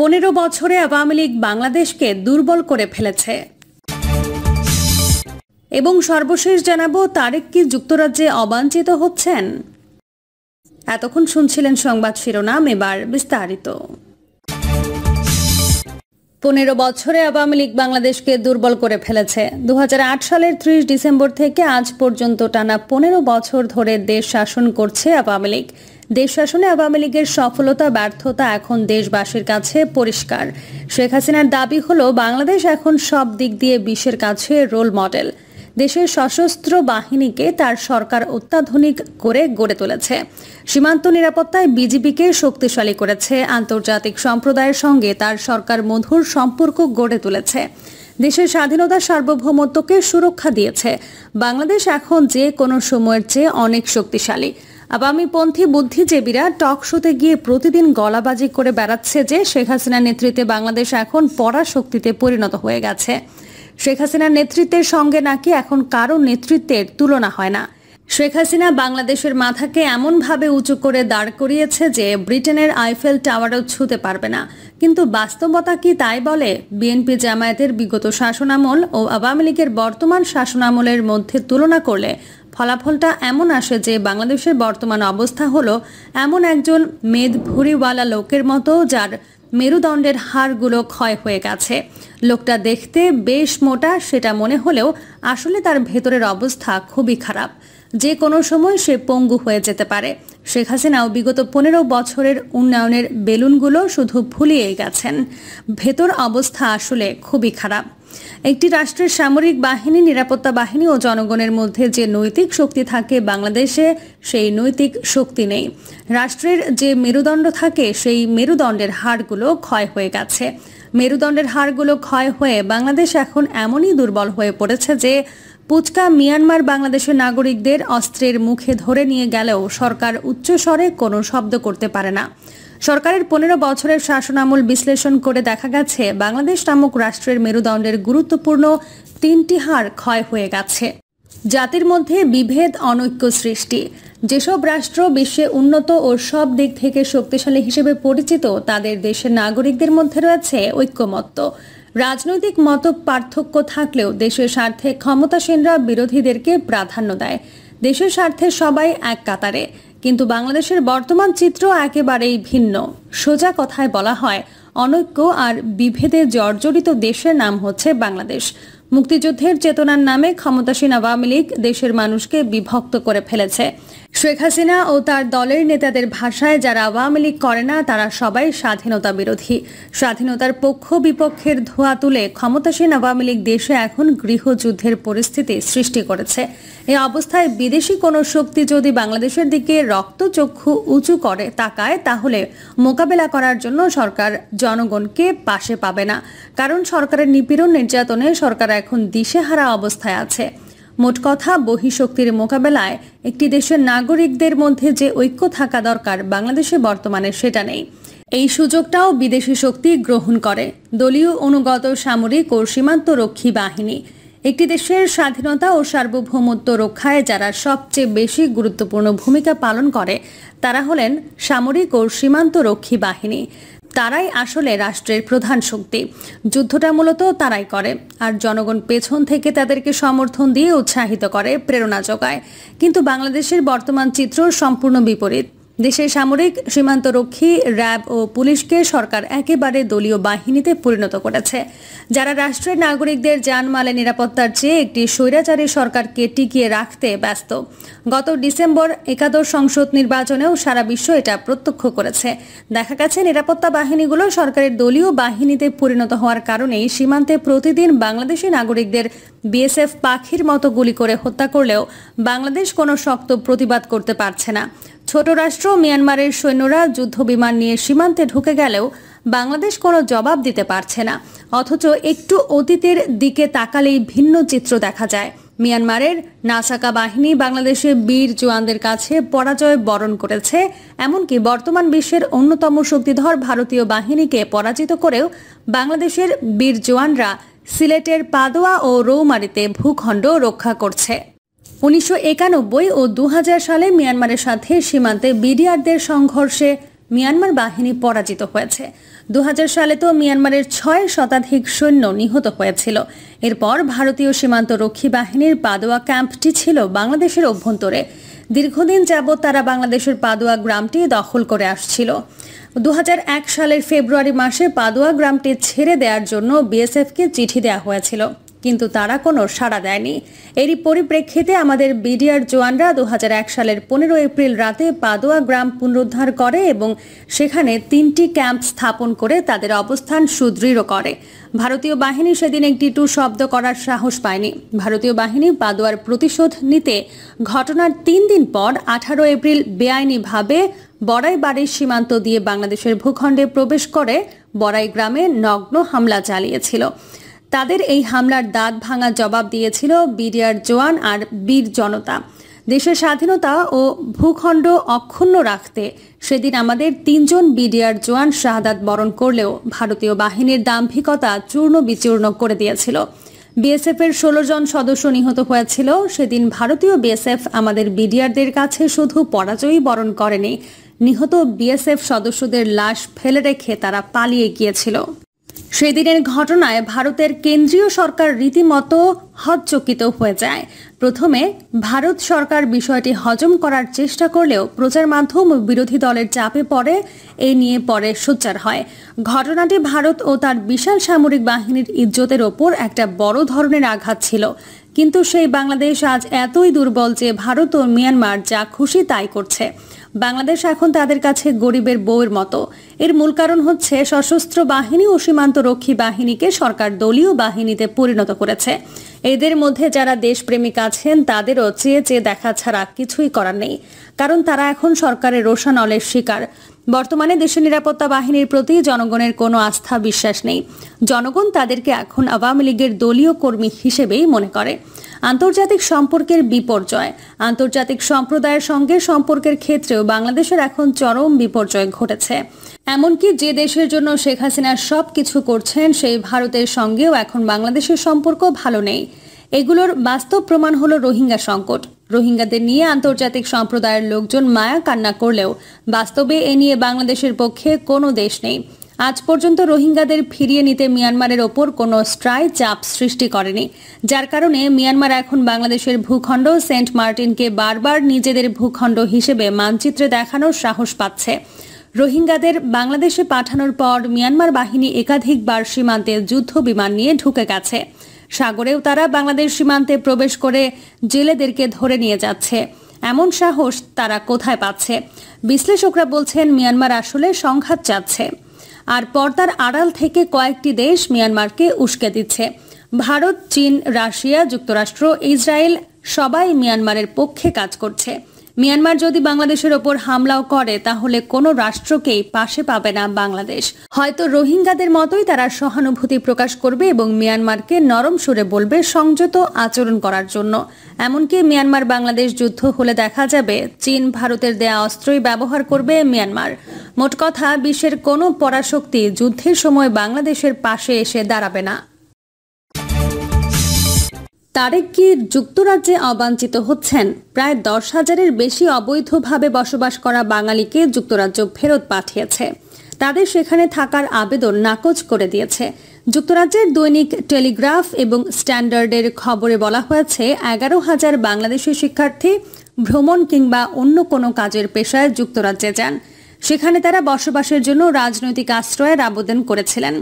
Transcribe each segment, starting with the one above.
পনেরো বছরে আওয়ামী লীগ বাংলাদেশকে দুর্বল করে ফেলেছে এবং সর্বশেষ জানাবো তারেক কি যুক্তরাজ্যে অবাঞ্ছিত হচ্ছেন এতক্ষণ শুনছিলেন সংবাদ শিরোনাম এবার বিস্তারিত পনেরো বছরে আওয়ামী লীগ বাংলাদেশকে দুর্বল করে ফেলেছে দু সালের ত্রিশ ডিসেম্বর থেকে আজ পর্যন্ত টানা পনেরো বছর ধরে দেশ শাসন করছে আওয়ামী লীগ দেশ শাসনে আওয়ামী লীগের সফলতা ব্যর্থতা এখন দেশবাসীর কাছে পরিষ্কার শেখ হাসিনার দাবি হলো বাংলাদেশ এখন সব দিক দিয়ে বিশ্বের কাছে রোল মডেল দেশের সশস্ত্র বাহিনীকে তার সরকার অত্যাধুনিক করে গড়ে তুলেছে সীমান্ত নিরাপত্তায় বিজেপিকে শক্তিশালী করেছে আন্তর্জাতিক সম্প্রদায়ের সঙ্গে তার সরকার মধুর সম্পর্ক গড়ে তুলেছে দেশের স্বাধীনতা সার্বভৌমত্বকে সুরক্ষা দিয়েছে বাংলাদেশ এখন যে কোনো সময়ের চেয়ে অনেক শক্তিশালী আবামীপন্থী বুদ্ধিজীবীরা টক শোতে গিয়ে প্রতিদিন গলাবাজি করে বেড়াচ্ছে যে শেখ হাসিনার নেতৃত্বে বাংলাদেশ এখন পরাশক্তিতে পরিণত হয়ে গেছে শেখ হাসিনার নেতৃত্বের সঙ্গে নাকি এখন কারো নেতৃত্বের তুলনা হয় না শেখ হাসিনা বাংলাদেশের মাথাকে এমনভাবে উঁচু করে দাঁড় করিয়েছে যে ব্রিটেনের আইফেল টাওয়ারও ছুতে পারবে না কিন্তু বাস্তবতা কি তাই বলে বিএনপি জামায়াতের বিগত শাসনামল ও আওয়ামী লীগের বর্তমান শাসনামলের মধ্যে তুলনা করলে ফলাফলটা এমন আসে যে বাংলাদেশের বর্তমান অবস্থা হলো এমন একজন মেদ ভুড়িওয়ালা লোকের মতো যার মেরুদণ্ডের হাড়গুলো ক্ষয় হয়ে গেছে লোকটা দেখতে বেশ মোটা সেটা মনে হলেও আসলে তার ভেতরের অবস্থা খুবই খারাপ যে কোনো সময় সে পঙ্গু হয়ে যেতে পারে শেখ হাসিনাও বিগত পনেরো বছরের উন্নয়নের বেলুনগুলো শুধু ভুলিয়ে গেছেন ভেতর অবস্থা আসলে খুবই খারাপ একটি রাষ্ট্রের সামরিক বাহিনী নিরাপত্তা বাহিনী ও জনগণের মধ্যে যে নৈতিক শক্তি থাকে বাংলাদেশে সেই নৈতিক শক্তি নেই রাষ্ট্রের যে মেরুদণ্ড থাকে সেই মেরুদণ্ডের হাড়গুলো ক্ষয় হয়ে গেছে মেরুদণ্ডের হাড়গুলো ক্ষয় হয়ে বাংলাদেশ এখন এমনই দুর্বল হয়ে পড়েছে যে পুচকা মিয়ানমার বাংলাদেশের নাগরিকদের অস্ত্রের মুখে ধরে নিয়ে গেলেও সরকার উচ্চস্বরে কোনো শব্দ করতে পারে না সরকারের পনেরো বছরের শাসনামূল বিশ্লেষণ করে দেখা গেছে বাংলাদেশ নামক রাষ্ট্রের মেরুদণ্ডের গুরুত্বপূর্ণ তিনটি হার ক্ষয় হয়ে গেছে জাতির মধ্যে বিভেদ অনৈক্য সৃষ্টি যেসব রাষ্ট্র বিশ্বে উন্নত ও সব দিক থেকে শক্তিশালী হিসেবে পরিচিত তাদের দেশের নাগরিকদের মধ্যে রয়েছে ঐক্যমত্য রাজনৈতিক মত পার্থক্য থাকলেও দেশের স্বার্থে ক্ষমতাসীনরা বিরোধীদেরকে প্রাধান্য দেয় দেশের স্বার্থে সবাই এক কাতারে কিন্তু বাংলাদেশের বর্তমান চিত্র একেবারেই ভিন্ন সোজা কথায় বলা হয় অনৈক্য আর বিভেদে জর্জরিত দেশের নাম হচ্ছে বাংলাদেশ মুক্তিযুদ্ধের চেতনার নামে ক্ষমতাসীন আওয়ামী লীগ দেশের মানুষকে বিভক্ত করে ফেলেছে শেখ হাসিনা ও তার দলের নেতাদের ভাষায় যারা আওয়ামী লীগ করে না তারা সবাই স্বাধীনতা বিরোধী স্বাধীনতার পক্ষ বিপক্ষের ধোয়া তুলে ক্ষমতাসীন আওয়ামী লীগ দেশে এখন গৃহযুদ্ধের পরিস্থিতি সৃষ্টি করেছে এই অবস্থায় বিদেশি কোনো শক্তি যদি বাংলাদেশের দিকে রক্তচক্ষু উঁচু করে তাকায় তাহলে মোকাবেলা করার জন্য সরকার জনগণকে পাশে পাবে না কারণ সরকারের নিপীড়ন নির্যাতনে সরকার এখন দিশেহারা অবস্থায় আছে মোট কথা বহিঃশক্তির মোকাবেলায় একটি দেশের নাগরিকদের মধ্যে যে ঐক্য থাকা দরকার বাংলাদেশে বর্তমানে সেটা নেই এই সুযোগটাও বিদেশি শক্তি গ্রহণ করে দলীয় অনুগত সামরিক ও সীমান্ত রক্ষী বাহিনী একটি দেশের স্বাধীনতা ও সার্বভৌমত্ব রক্ষায় যারা সবচেয়ে বেশি গুরুত্বপূর্ণ ভূমিকা পালন করে তারা হলেন সামরিক ও সীমান্ত রক্ষী বাহিনী তারাই আসলে রাষ্ট্রের প্রধান শক্তি যুদ্ধটা মূলত তারাই করে আর জনগণ পেছন থেকে তাদেরকে সমর্থন দিয়ে উৎসাহিত করে প্রেরণা যোগায় কিন্তু বাংলাদেশের বর্তমান চিত্র সম্পূর্ণ বিপরীত দেশের সামরিক সীমান্তরক্ষী র্যাব ও পুলিশকে সরকার একেবারে দলীয় বাহিনীতে পরিণত করেছে যারা রাষ্ট্রের নাগরিকদের জানমালে নিরাপত্তার চেয়ে একটি স্বৈরাচারী সরকারকে টিকিয়ে রাখতে ব্যস্ত গত ডিসেম্বর একাদশ সংসদ নির্বাচনেও সারা বিশ্ব এটা প্রত্যক্ষ করেছে দেখা গেছে নিরাপত্তা বাহিনীগুলো সরকারের দলীয় বাহিনীতে পরিণত হওয়ার কারণেই সীমান্তে প্রতিদিন বাংলাদেশি নাগরিকদের বিএসএফ পাখির মতো গুলি করে হত্যা করলেও বাংলাদেশ কোনো শক্ত প্রতিবাদ করতে পারছে না ছোট রাষ্ট্র মিয়ানমারের সৈন্যরা যুদ্ধ বিমান নিয়ে সীমান্তে ঢুকে গেলেও বাংলাদেশ কোনো জবাব দিতে পারছে না অথচ একটু অতীতের দিকে তাকালেই ভিন্ন চিত্র দেখা যায় মিয়ানমারের নাসাকা বাহিনী বাংলাদেশের বীর জোয়ানদের কাছে পরাজয় বরণ করেছে এমনকি বর্তমান বিশ্বের অন্যতম শক্তিধর ভারতীয় বাহিনীকে পরাজিত করেও বাংলাদেশের বীর জোয়ানরা সিলেটের পাদোয়া ও রৌমারিতে ভূখণ্ড রক্ষা করছে উনিশশো ও দু সালে মিয়ানমারের সাথে সীমান্তে বিডিআরদের সংঘর্ষে মিয়ানমার বাহিনী পরাজিত হয়েছে দু সালে তো মিয়ানমারের ছয় শতাধিক সৈন্য নিহত হয়েছিল এরপর ভারতীয় সীমান্ত রক্ষী বাহিনীর পাদোয়া ক্যাম্পটি ছিল বাংলাদেশের অভ্যন্তরে দীর্ঘদিন যাবৎ তারা বাংলাদেশের পাদোয়া গ্রামটি দখল করে আসছিল দু সালের ফেব্রুয়ারি মাসে পাদোয়া গ্রামটি ছেড়ে দেওয়ার জন্য বিএসএফকে চিঠি দেওয়া হয়েছিল কিন্তু তারা কোনো সাড়া দেয়নি এরই পরিপ্রেক্ষিতে আমাদের বিডিআর জোয়ানরা দু সালের পনেরো এপ্রিল রাতে পাদোয়া গ্রাম পুনরুদ্ধার করে এবং সেখানে তিনটি ক্যাম্প স্থাপন করে তাদের অবস্থান সুদৃঢ় করে ভারতীয় বাহিনী সেদিন একটি টু শব্দ করার সাহস পায়নি ভারতীয় বাহিনী পাদোয়ার প্রতিশোধ নিতে ঘটনার তিন দিন পর আঠারো এপ্রিল বেআইনিভাবে বড়াই বাড়ির সীমান্ত দিয়ে বাংলাদেশের ভূখণ্ডে প্রবেশ করে বড়াই গ্রামে নগ্ন হামলা চালিয়েছিল তাদের এই হামলার দাঁত ভাঙা জবাব দিয়েছিল বিডিআর জোয়ান আর বীর জনতা দেশের স্বাধীনতা ও ভূখণ্ড অক্ষুণ্ণ রাখতে সেদিন আমাদের তিনজন বিডিআর জোয়ান শাহাদাত বরণ করলেও ভারতীয় বাহিনীর দাম্ভিকতা চূর্ণ বিচূর্ণ করে দিয়েছিল বিএসএফ এর ষোলো জন সদস্য নিহত হয়েছিল সেদিন ভারতীয় বিএসএফ আমাদের বিডিআরদের কাছে শুধু পরাজয়ই বরণ করেনি নিহত বিএসএফ সদস্যদের লাশ ফেলে রেখে তারা পালিয়ে গিয়েছিল সেদিনের ঘটনায় ভারতের কেন্দ্রীয় সরকার রীতিমতো হতচকিত হয়ে যায় প্রথমে ভারত সরকার বিষয়টি হজম করার চেষ্টা করলেও প্রচার মাধ্যম বিরোধী দলের চাপে পড়ে এ নিয়ে পরে সোচ্চার হয় ঘটনাটি ভারত ও তার বিশাল সামরিক বাহিনীর ইজ্জতের ওপর একটা বড় ধরনের আঘাত ছিল কিন্তু সেই বাংলাদেশ আজ এতই দুর্বল যে ভারত ও মিয়ানমার যা খুশি তাই করছে বাংলাদেশ এখন তাদের কাছে গরিবের বউয়ের মতো এর মূল কারণ হচ্ছে সশস্ত্র বাহিনী ও সীমান্ত রক্ষী বাহিনীকে সরকার দলীয় বাহিনীতে পরিণত করেছে এদের মধ্যে যারা দেশপ্রেমিক আছেন তাদেরও চেয়ে চেয়ে দেখা ছাড়া কিছুই করার নেই কারণ তারা এখন সরকারের অলের শিকার বর্তমানে দেশের নিরাপত্তা বাহিনীর প্রতি জনগণের কোনো আস্থা বিশ্বাস নেই জনগণ তাদেরকে এখন আওয়ামী লীগের দলীয় কর্মী হিসেবেই মনে করে আন্তর্জাতিক সম্পর্কের বিপর্যয় আন্তর্জাতিক সম্প্রদায়ের সঙ্গে সম্পর্কের ক্ষেত্রেও বাংলাদেশের এখন চরম বিপর্যয় ঘটেছে এমনকি যে দেশের জন্য শেখ হাসিনা সব কিছু করছেন সেই ভারতের সঙ্গেও এখন বাংলাদেশের সম্পর্ক ভালো নেই এগুলোর বাস্তব প্রমাণ হলো রোহিঙ্গা সংকট রোহিঙ্গাদের নিয়ে আন্তর্জাতিক সম্প্রদায়ের লোকজন মায়া কান্না করলেও বাস্তবে এ নিয়ে বাংলাদেশের পক্ষে কোনো দেশ নেই আজ পর্যন্ত রোহিঙ্গাদের ফিরিয়ে নিতে মিয়ানমারের ওপর কোনো স্ট্রাই চাপ সৃষ্টি করেনি যার কারণে মিয়ানমার এখন বাংলাদেশের ভূখণ্ড সেন্ট মার্টিনকে বারবার নিজেদের ভূখণ্ড হিসেবে মানচিত্রে দেখানোর সাহস পাচ্ছে রোহিঙ্গাদের বাংলাদেশে পাঠানোর পর মিয়ানমার বাহিনী একাধিকবার সীমান্তে যুদ্ধ বিমান নিয়ে ঢুকে গেছে সাগরেও তারা বাংলাদেশ সীমান্তে প্রবেশ করে জেলেদেরকে ধরে নিয়ে যাচ্ছে এমন সাহস তারা কোথায় পাচ্ছে বিশ্লেষকরা বলছেন মিয়ানমার আসলে সংঘাত চাচ্ছে আর পর্দার আড়াল থেকে কয়েকটি দেশ মিয়ানমারকে উস্কে দিচ্ছে ভারত চীন রাশিয়া যুক্তরাষ্ট্র ইসরায়েল সবাই মিয়ানমারের পক্ষে কাজ করছে মিয়ানমার যদি বাংলাদেশের ওপর হামলাও করে তাহলে কোনো রাষ্ট্রকেই পাশে পাবে না বাংলাদেশ হয়তো রোহিঙ্গাদের মতোই তারা সহানুভূতি প্রকাশ করবে এবং মিয়ানমারকে নরম সুরে বলবে সংযত আচরণ করার জন্য এমনকি মিয়ানমার বাংলাদেশ যুদ্ধ হলে দেখা যাবে চীন ভারতের দেয়া অস্ত্রই ব্যবহার করবে মিয়ানমার মোট কথা বিশ্বের কোনো পরাশক্তি যুদ্ধের সময় বাংলাদেশের পাশে এসে দাঁড়াবে না তারেক গিয়ে যুক্তরাজ্যে অবাঞ্ছিত হচ্ছেন প্রায় দশ হাজারের বেশি অবৈধভাবে বসবাস করা বাঙালিকে যুক্তরাজ্য ফেরত পাঠিয়েছে তাদের সেখানে থাকার আবেদন নাকচ করে দিয়েছে যুক্তরাজ্যের দৈনিক টেলিগ্রাফ এবং স্ট্যান্ডার্ডের খবরে বলা হয়েছে এগারো হাজার বাংলাদেশি শিক্ষার্থী ভ্রমণ কিংবা অন্য কোনো কাজের পেশায় যুক্তরাজ্যে যান সেখানে তারা বসবাসের জন্য রাজনৈতিক আশ্রয়ের আবেদন করেছিলেন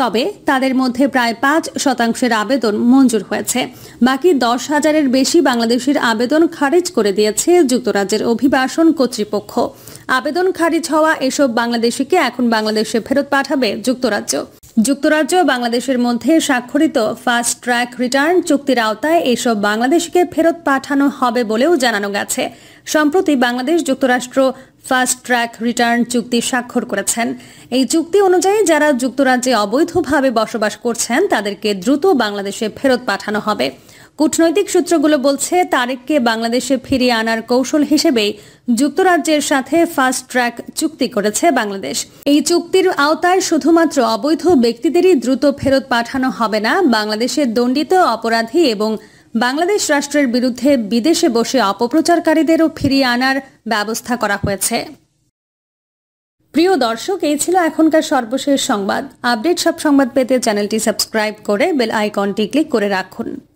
তবে তাদের মধ্যে প্রায় পাঁচ শতাংশের আবেদন মঞ্জুর হয়েছে বাকি দশ হাজারের বেশি বাংলাদেশের আবেদন খারিজ করে দিয়েছে যুক্তরাজ্যের অভিবাসন কর্তৃপক্ষ আবেদন খারিজ হওয়া এসব বাংলাদেশিকে এখন বাংলাদেশে ফেরত পাঠাবে যুক্তরাজ্য যুক্তরাজ্য বাংলাদেশের মধ্যে স্বাক্ষরিত ফাস্ট ট্র্যাক রিটার্ন চুক্তির আওতায় এসব বাংলাদেশকে ফেরত পাঠানো হবে বলেও জানানো গেছে সম্প্রতি বাংলাদেশ যুক্তরাষ্ট্র ফাস্ট ট্র্যাক রিটার্ন চুক্তি স্বাক্ষর করেছেন এই চুক্তি অনুযায়ী যারা যুক্তরাজ্যে অবৈধভাবে বসবাস করছেন তাদেরকে দ্রুত বাংলাদেশে ফেরত পাঠানো হবে কূটনৈতিক সূত্রগুলো বলছে তারেককে বাংলাদেশে ফিরিয়ে আনার কৌশল হিসেবেই যুক্তরাজ্যের সাথে ফাস্ট ট্র্যাক চুক্তি করেছে বাংলাদেশ এই চুক্তির আওতায় শুধুমাত্র অবৈধ ব্যক্তিদেরই দ্রুত ফেরত পাঠানো হবে না বাংলাদেশের দণ্ডিত অপরাধী এবং বাংলাদেশ রাষ্ট্রের বিরুদ্ধে বিদেশে বসে অপপ্রচারকারীদেরও ফিরিয়ে আনার ব্যবস্থা করা হয়েছে প্রিয় দর্শক এই ছিল এখনকার সর্বশেষ সংবাদ আপডেট সব সংবাদ পেতে চ্যানেলটি সাবস্ক্রাইব করে বেল আইকনটি ক্লিক করে রাখুন